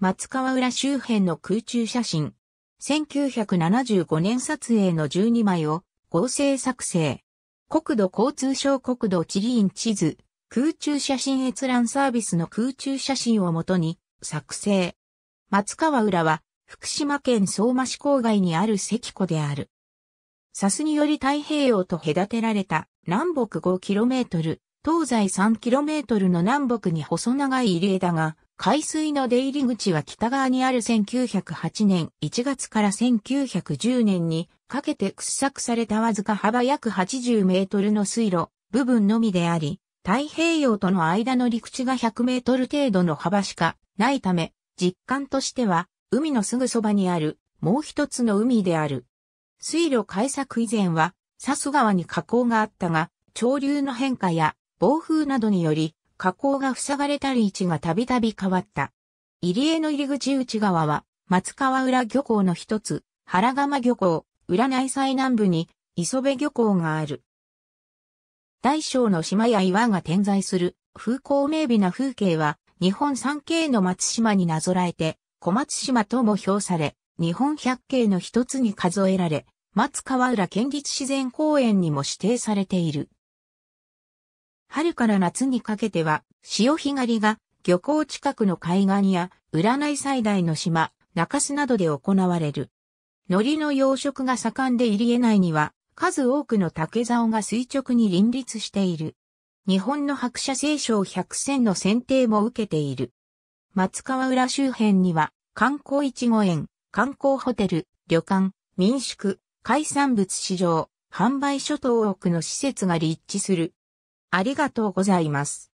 松川浦周辺の空中写真。1975年撮影の12枚を合成作成。国土交通省国土地理院地図、空中写真閲覧サービスの空中写真をもとに作成。松川浦は福島県相馬市郊外にある石湖である。サスにより太平洋と隔てられた南北 5km、東西 3km の南北に細長い入江だが、海水の出入り口は北側にある1908年1月から1910年にかけて掘削されたわずか幅約80メートルの水路部分のみであり、太平洋との間の陸地が100メートル程度の幅しかないため、実感としては海のすぐそばにあるもう一つの海である。水路開削以前は、サス川に河口があったが、潮流の変化や暴風などにより、河口が塞がれたり位置がたびたび変わった。入江の入り口内側は、松川浦漁港の一つ、原釜漁港、浦内最南部に、磯部漁港がある。大小の島や岩が点在する、風光明媚な風景は、日本三景の松島になぞらえて、小松島とも評され、日本百景の一つに数えられ、松川浦県立自然公園にも指定されている。春から夏にかけては、潮干狩りが漁港近くの海岸や、占い最大の島、中洲などで行われる。海苔の養殖が盛んで入江内には、数多くの竹竿が垂直に林立している。日本の白車聖書百選の選定も受けている。松川浦周辺には、観光いちご園、観光ホテル、旅館、民宿、海産物市場、販売所等多くの施設が立地するありがとうございます。